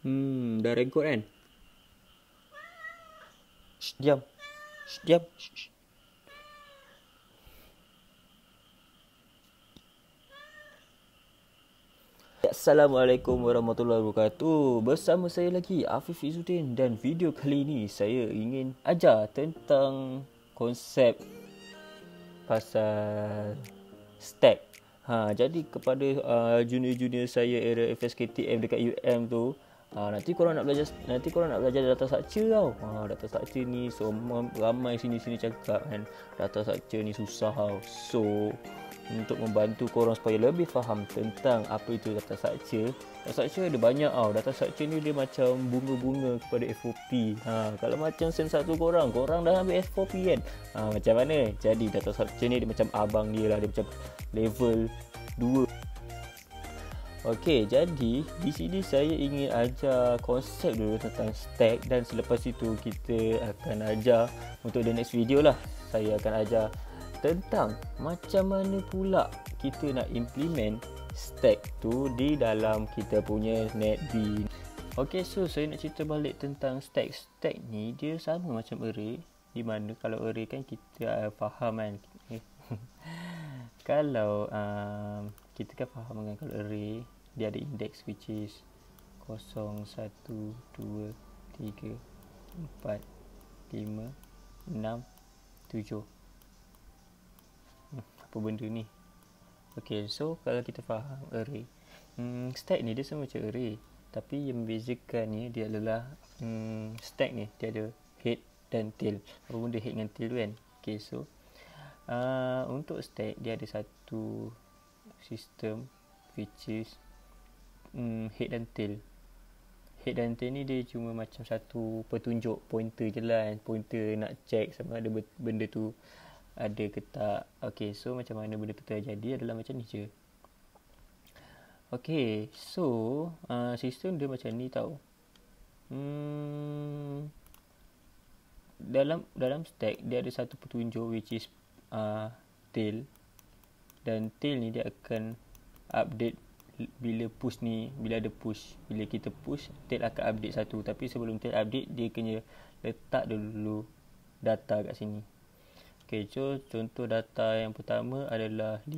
Hmm, dah record kan? Shh, diam. Shh, diam. Shh, shh. Assalamualaikum warahmatullahi wabarakatuh. Bersama saya lagi Afif Izuddin dan video kali ini saya ingin ajar tentang konsep pasal stack. Ha, jadi kepada uh, junior-junior saya era FSKTM dekat UM tu, Ha, nanti korang nak belajar nanti korang nak belajar data structure tau. Ha, data structure ni so ramai sini-sini cakap kan data structure ni susah tau. So untuk membantu korang supaya lebih faham tentang apa itu data structure. Data structure ada banyak tau. Data structure ni dia macam bunga-bunga kepada FOP. Ha, kalau macam sem satu korang, korang dah ambil FOP kan. Ha, macam mana? Jadi data structure ni dia macam abang dia lah. Dia macam level 2. Okey, jadi di sini saya ingin ajar konsep dulu tentang stack dan selepas itu kita akan ajar untuk the next video lah. Saya akan ajar tentang macam mana pula kita nak implement stack tu di dalam kita punya NetBean. E Okey, so saya nak cerita balik tentang stack. Stack ni dia sama macam array di mana kalau array kan kita uh, faham kan. Eh. kalau uh, kita kan faham kan kalau array dia ada index which is 0, 1, 2, 3, 4, 5, 6, 7 hmm, apa benda ni ok so kalau kita faham array hmm, stack ni dia sama macam array tapi yang membezakan ni dia adalah hmm, stack ni dia ada head dan tail apa benda head dan tail tu kan ok so uh, untuk stack dia ada satu system which is um, head and tail head and tail ni dia cuma macam satu petunjuk pointer je lah kan. pointer nak check sama ada benda tu ada ke tak Okay, so macam mana benda tu terjadi adalah macam ni je Okay, so uh, sistem dia macam ni tau hmm, dalam dalam stack dia ada satu petunjuk which is uh, tail dan tail ni dia akan update bila push ni bila ada push bila kita push tail akan update satu tapi sebelum tail update dia kena letak dulu data kat sini okey so contoh data yang pertama adalah 5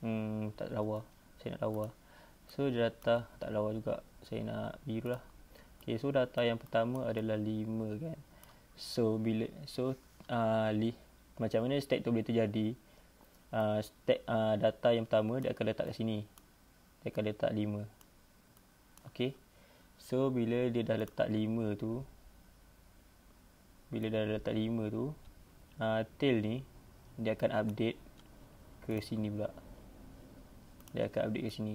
hmm tak lawa saya nak lawa so data tak lawa juga saya nak biru lah okey so data yang pertama adalah 5 kan so bila so ah uh, li macam mana state tu boleh terjadi uh, stack uh, data yang pertama dia akan letak kat sini. Dia akan letak 5. Okey. So bila dia dah letak 5 tu bila dah letak 5 tu uh, tail ni dia akan update ke sini pula. Dia akan update ke sini.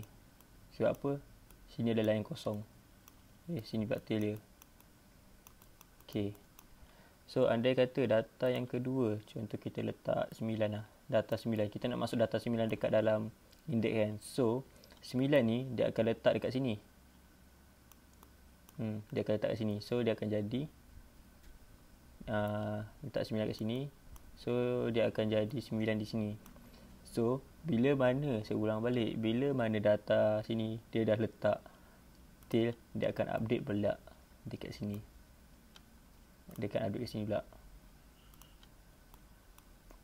Sebab apa? Sini ada line kosong. Eh, sini pula tail dia. Okay. So, andai kata data yang kedua, contoh kita letak 9 lah data 9 kita nak masuk data 9 dekat dalam index kan so 9 ni dia akan letak dekat sini hmm dia akan letak kat sini so dia akan jadi a uh, letak 9 kat sini so dia akan jadi 9 di sini so bila mana saya ulang balik bila mana data sini dia dah letak till dia akan update pula dekat sini dekat update kat sini pula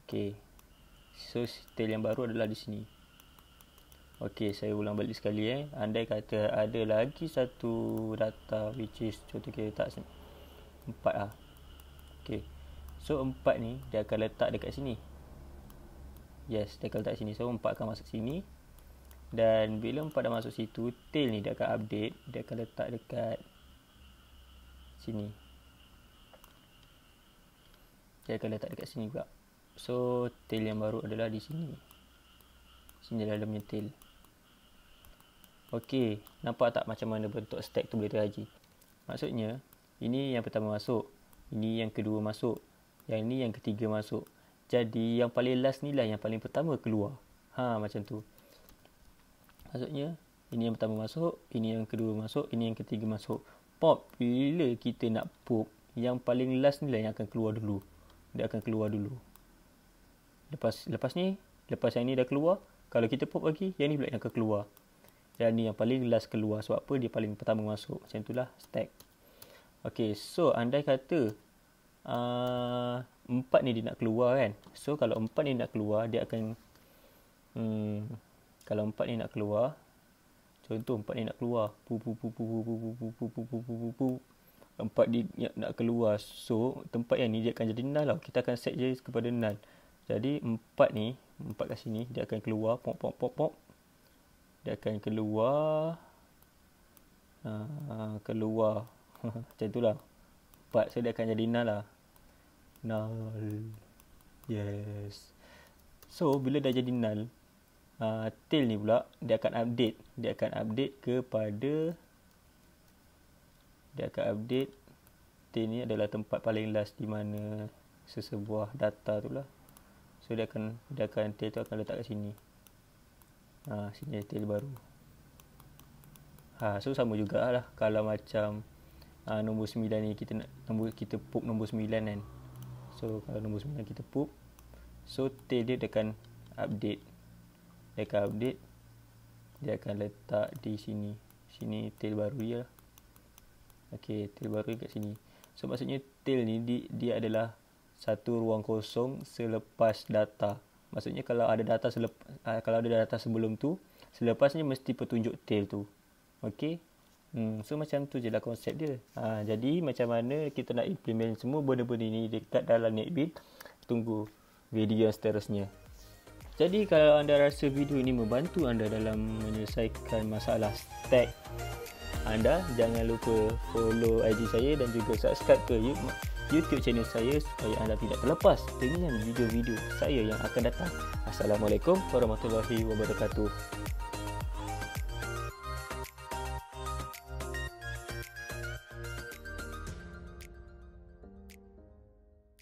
okey So style yang baru adalah di sini Okay saya ulang balik sekali eh Andai kata ada lagi satu data Which is contoh kita letak sini Empat lah Okay So empat ni dia akan letak dekat sini Yes dia akan letak sini So empat akan masuk sini Dan bila empat dah masuk situ Tail ni dia akan update Dia akan letak dekat sini Dia akan letak dekat sini juga So tail yang baru adalah di sini. Sini adalah dalamnya tail. Okey, nampak tak macam mana bentuk stack tu boleh terhaji? Maksudnya, ini yang pertama masuk, ini yang kedua masuk, yang ini yang ketiga masuk. Jadi yang paling last ni lah yang paling pertama keluar. Ha macam tu. Maksudnya, ini yang pertama masuk, ini yang kedua masuk, ini yang ketiga masuk. Pop bila kita nak pop, yang paling last ni lah yang akan keluar dulu. Dia akan keluar dulu lepas lepas ni lepas yang ni dah keluar kalau kita pop lagi yang ni pula yang akan keluar Yang ni yang paling last keluar sebab apa dia paling pertama masuk macam itulah stack Okay, so andai kata uh, empat ni dia nak keluar kan. So kalau empat ni nak keluar, dia akan hmm, kalau empat ni nak keluar contoh empat ni nak keluar pu pu pu pu pu pu pu pu pu pu pu pu empat dia nak keluar so tempat yang ni dia akan jadi null lah kita akan set je kepada null jadi empat ni, empat kat sini dia akan keluar pop pop pop pop. Dia akan keluar uh, keluar macam itulah. Empat so dia akan jadi null lah. Null. Yes. So bila dah jadi null, uh, ah, tail ni pula dia akan update, dia akan update kepada dia akan update tail ni adalah tempat paling last di mana sesebuah data tu lah So dia akan dia akan tail tu akan letak kat sini. Ha sini ada tail baru. Ha so sama jugalah kalau macam ha, nombor 9 ni kita nak nombor kita pop nombor 9 kan. So kalau nombor 9 kita pop so tail dia, akan update. Dia akan update dia akan letak di sini. Sini tail baru dia. Lah. Okey, tail baru dia kat sini. So maksudnya tail ni dia, dia adalah satu ruang kosong selepas data. Maksudnya kalau ada data selepas uh, kalau ada data sebelum tu, selepasnya mesti petunjuk tail tu. Okey. Hmm, so macam tu je lah konsep dia. Ha, jadi macam mana kita nak implement semua benda-benda ni dekat dalam NetBeat. Tunggu video yang seterusnya. Jadi kalau anda rasa video ini membantu anda dalam menyelesaikan masalah stack anda, jangan lupa follow IG saya dan juga subscribe ke YouTube. YouTube channel saya supaya anda tidak terlepas dengan video-video saya yang akan datang. Assalamualaikum warahmatullahi wabarakatuh.